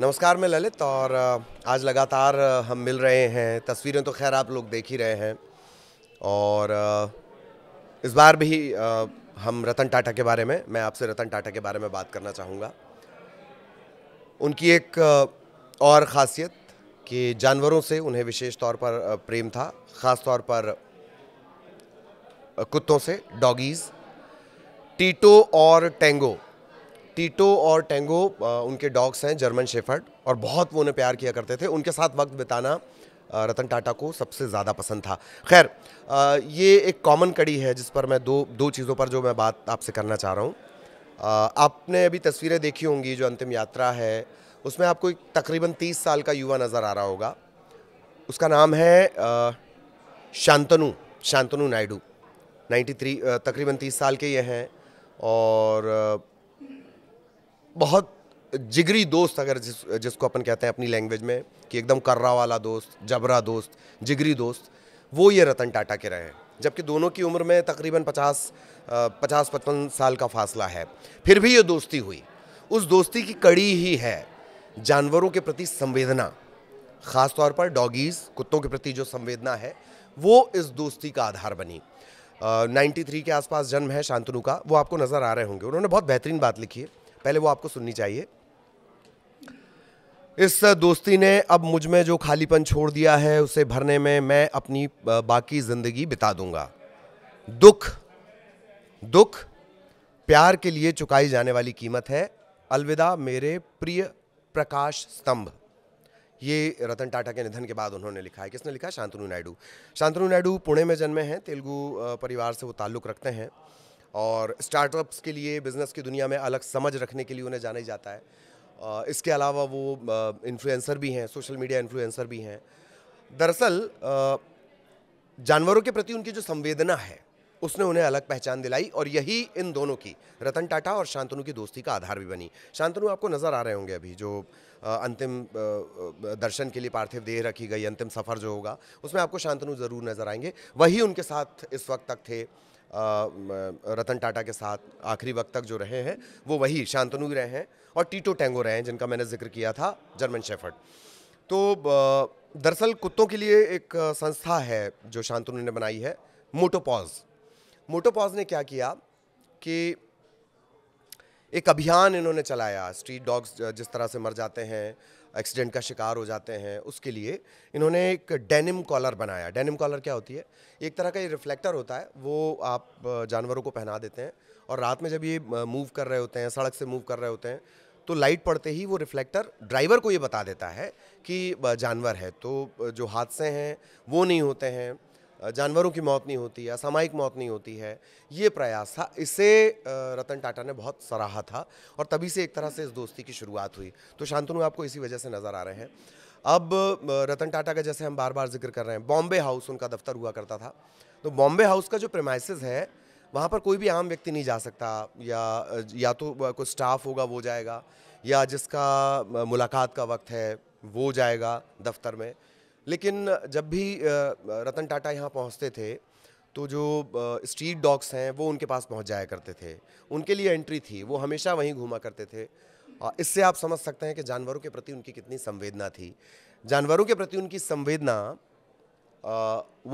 नमस्कार मैं ललित और आज लगातार हम मिल रहे हैं तस्वीरें तो खैर आप लोग देख ही रहे हैं और इस बार भी हम रतन टाटा के बारे में मैं आपसे रतन टाटा के बारे में बात करना चाहूँगा उनकी एक और ख़ासियत कि जानवरों से उन्हें विशेष तौर पर प्रेम था ख़ास तौर पर कुत्तों से डॉगीज़ टीटो और टेंगो टीटो और टेंगो उनके डॉग्स हैं जर्मन शेफर्ड और बहुत वो उन्हें प्यार किया करते थे उनके साथ वक्त बिताना रतन टाटा को सबसे ज़्यादा पसंद था खैर ये एक कॉमन कड़ी है जिस पर मैं दो दो चीज़ों पर जो मैं बात आपसे करना चाह रहा हूँ आपने अभी तस्वीरें देखी होंगी जो अंतिम यात्रा है उसमें आपको एक तकरीबन तीस साल का युवा नज़र आ रहा होगा उसका नाम है शांतनु शांतनु नायडू 93 तकरीबन 30 साल के ये हैं और बहुत जिगरी दोस्त अगर जिस जिसको अपन कहते हैं अपनी लैंग्वेज में कि एकदम कर्रा वाला दोस्त जबरा दोस्त जिगरी दोस्त वो ये रतन टाटा के रहे हैं जबकि दोनों की उम्र में तकरीबन पचास पचास पचपन साल का फासला है फिर भी ये दोस्ती हुई उस दोस्ती की कड़ी ही है जानवरों के प्रति संवेदना ख़ास तौर पर डॉगीज़ कुत्तों के प्रति जो संवेदना है वो इस दोस्ती का आधार बनी नाइन्टी थ्री के आसपास जन्म है शांतनु का वो आपको नज़र आ रहे होंगे उन्होंने बहुत बेहतरीन बात लिखी है पहले वो आपको सुननी चाहिए इस दोस्ती ने अब मुझ में जो खालीपन छोड़ दिया है उसे भरने में मैं अपनी बाकी ज़िंदगी बिता दूंगा दुख दुख प्यार के लिए चुकाई जाने वाली कीमत है अलविदा मेरे प्रिय प्रकाश स्तंभ ये रतन टाटा के निधन के बाद उन्होंने लिखा है किसने लिखा शांतनु नायडू शांतनु नायडू पुणे में जन्मे हैं तेलुगु परिवार से वो ताल्लुक़ रखते हैं और स्टार्टअप्स के लिए बिज़नेस की दुनिया में अलग समझ रखने के लिए उन्हें जाना ही जाता है इसके अलावा वो इन्फ्लुएंसर भी हैं सोशल मीडिया इन्फ्लुएंसर भी हैं दरअसल जानवरों के प्रति उनकी जो संवेदना है उसने उन्हें अलग पहचान दिलाई और यही इन दोनों की रतन टाटा और शांतनु की दोस्ती का आधार भी बनी शांतनु आपको नज़र आ रहे होंगे अभी जो अंतिम दर्शन के लिए पार्थिव देह रखी गई अंतिम सफ़र जो होगा उसमें आपको शांतनु ज़रूर नज़र आएंगे वही उनके साथ इस वक्त तक थे रतन टाटा के साथ आखिरी वक्त तक जो रहे हैं वो वही शांतनु रहे हैं और टीटो टेंगो रहे हैं जिनका मैंने जिक्र किया था जर्मन शेफर्ड तो दरअसल कुत्तों के लिए एक संस्था है जो शांतनु ने बनाई है मोटोपॉज मोटोपॉज ने क्या किया कि एक अभियान इन्होंने चलाया स्ट्रीट डॉग्स जिस तरह से मर जाते हैं एक्सीडेंट का शिकार हो जाते हैं उसके लिए इन्होंने एक डेनिम कॉलर बनाया डेनिम कॉलर क्या होती है एक तरह का ये रिफ्लेक्टर होता है वो आप जानवरों को पहना देते हैं और रात में जब ये मूव कर रहे होते हैं सड़क से मूव कर रहे होते हैं तो लाइट पड़ते ही वो रिफ्लेक्टर ड्राइवर को ये बता देता है कि जानवर है तो जो हादसे हैं वो नहीं होते हैं जानवरों की मौत नहीं होती है असामायिक मौत नहीं होती है ये प्रयास था इसे रतन टाटा ने बहुत सराहा था और तभी से एक तरह से इस दोस्ती की शुरुआत हुई तो शांतनु आपको इसी वजह से नज़र आ रहे हैं अब रतन टाटा का जैसे हम बार बार जिक्र कर रहे हैं बॉम्बे हाउस उनका दफ्तर हुआ करता था तो बॉम्बे हाउस का जो प्रेमाइसिस है वहाँ पर कोई भी आम व्यक्ति नहीं जा सकता या या तो कोई स्टाफ होगा वो जाएगा या जिसका मुलाकात का वक्त है वो जाएगा दफ्तर में लेकिन जब भी रतन टाटा यहाँ पहुँचते थे तो जो स्ट्रीट डॉग्स हैं वो उनके पास पहुँच जाया करते थे उनके लिए एंट्री थी वो हमेशा वहीं घूमा करते थे इससे आप समझ सकते हैं कि जानवरों के प्रति उनकी कितनी संवेदना थी जानवरों के प्रति उनकी संवेदना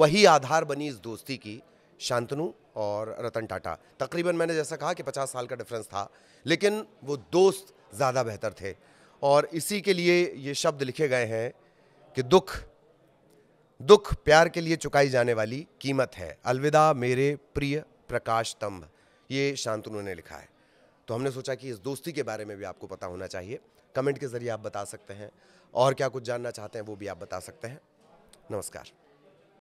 वही आधार बनी इस दोस्ती की शांतनु और रतन टाटा तकरीबन मैंने जैसा कहा कि 50 साल का डिफरेंस था लेकिन वो दोस्त ज़्यादा बेहतर थे और इसी के लिए ये शब्द लिखे गए हैं कि दुख दुख प्यार के लिए चुकाई जाने वाली कीमत है अलविदा मेरे प्रिय प्रकाश स्तंभ ये शांतनु ने लिखा है तो हमने सोचा कि इस दोस्ती के बारे में भी आपको पता होना चाहिए कमेंट के ज़रिए आप बता सकते हैं और क्या कुछ जानना चाहते हैं वो भी आप बता सकते हैं नमस्कार